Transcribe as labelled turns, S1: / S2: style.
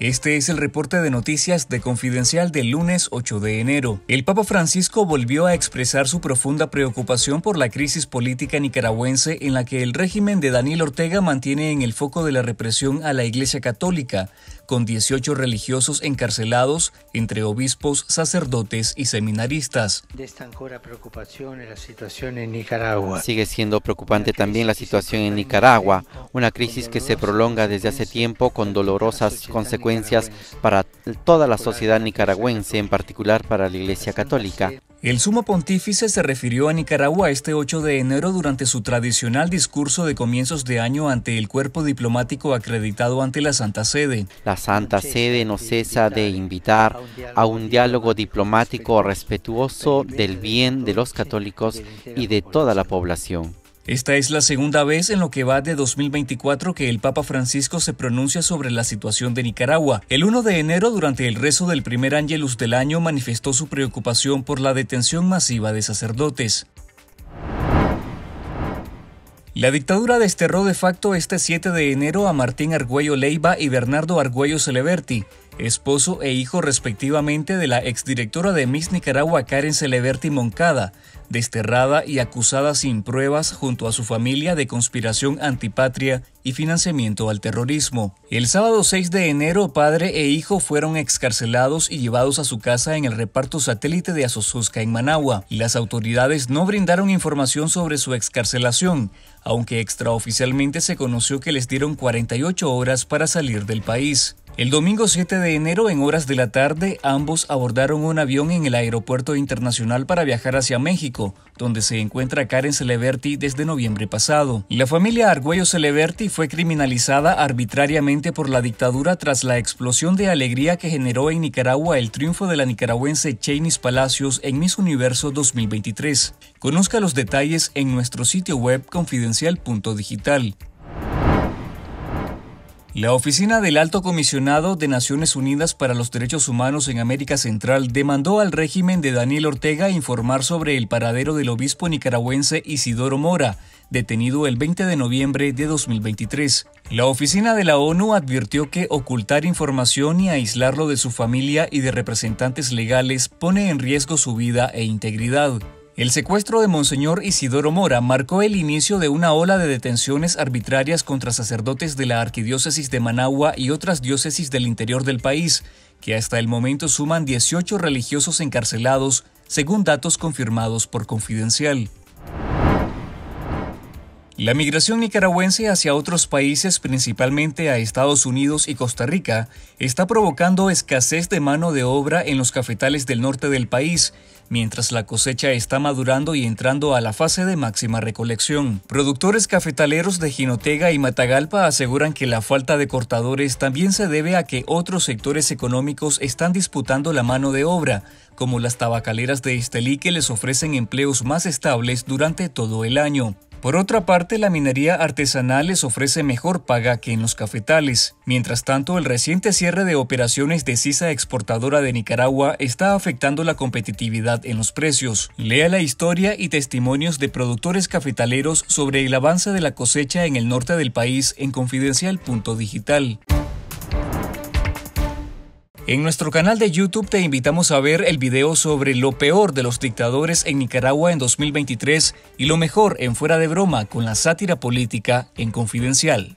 S1: Este es el reporte de noticias de Confidencial del lunes 8 de enero. El Papa Francisco volvió a expresar su profunda preocupación por la crisis política nicaragüense en la que el régimen de Daniel Ortega mantiene en el foco de la represión a la Iglesia Católica, con 18 religiosos encarcelados entre obispos, sacerdotes y seminaristas.
S2: Sigue siendo preocupante también la situación en Nicaragua, una crisis que se prolonga desde hace tiempo con dolorosas consecuencias para toda la sociedad nicaragüense, en particular para la Iglesia Católica.
S1: El sumo pontífice se refirió a Nicaragua este 8 de enero durante su tradicional discurso de comienzos de año ante el cuerpo diplomático acreditado ante la Santa Sede.
S2: La Santa Sede no cesa de invitar a un diálogo diplomático respetuoso del bien de los católicos y de toda la población.
S1: Esta es la segunda vez en lo que va de 2024 que el Papa Francisco se pronuncia sobre la situación de Nicaragua. El 1 de enero, durante el rezo del primer Ángelus del año, manifestó su preocupación por la detención masiva de sacerdotes. La dictadura desterró de facto este 7 de enero a Martín Argüello Leiva y Bernardo Argüello Celeberti esposo e hijo respectivamente de la exdirectora de Miss Nicaragua Karen Celeberti Moncada, desterrada y acusada sin pruebas junto a su familia de conspiración antipatria y financiamiento al terrorismo. El sábado 6 de enero, padre e hijo fueron excarcelados y llevados a su casa en el reparto satélite de Azosusca en Managua, las autoridades no brindaron información sobre su excarcelación, aunque extraoficialmente se conoció que les dieron 48 horas para salir del país. El domingo 7 de enero, en horas de la tarde, ambos abordaron un avión en el aeropuerto internacional para viajar hacia México, donde se encuentra Karen Celeberti desde noviembre pasado. La familia Argüello Celeberti fue criminalizada arbitrariamente por la dictadura tras la explosión de alegría que generó en Nicaragua el triunfo de la nicaragüense Chainis Palacios en Miss Universo 2023. Conozca los detalles en nuestro sitio web confidencial.digital. La oficina del Alto Comisionado de Naciones Unidas para los Derechos Humanos en América Central demandó al régimen de Daniel Ortega informar sobre el paradero del obispo nicaragüense Isidoro Mora, detenido el 20 de noviembre de 2023. La oficina de la ONU advirtió que ocultar información y aislarlo de su familia y de representantes legales pone en riesgo su vida e integridad. El secuestro de Monseñor Isidoro Mora marcó el inicio de una ola de detenciones arbitrarias contra sacerdotes de la Arquidiócesis de Managua y otras diócesis del interior del país, que hasta el momento suman 18 religiosos encarcelados, según datos confirmados por Confidencial. La migración nicaragüense hacia otros países, principalmente a Estados Unidos y Costa Rica, está provocando escasez de mano de obra en los cafetales del norte del país mientras la cosecha está madurando y entrando a la fase de máxima recolección. Productores cafetaleros de Jinotega y Matagalpa aseguran que la falta de cortadores también se debe a que otros sectores económicos están disputando la mano de obra, como las tabacaleras de Estelí que les ofrecen empleos más estables durante todo el año. Por otra parte, la minería artesanal les ofrece mejor paga que en los cafetales. Mientras tanto, el reciente cierre de operaciones de sisa exportadora de Nicaragua está afectando la competitividad en los precios. Lea la historia y testimonios de productores cafetaleros sobre el avance de la cosecha en el norte del país en confidencial.digital. En nuestro canal de YouTube te invitamos a ver el video sobre lo peor de los dictadores en Nicaragua en 2023 y lo mejor en Fuera de Broma con la sátira política en Confidencial.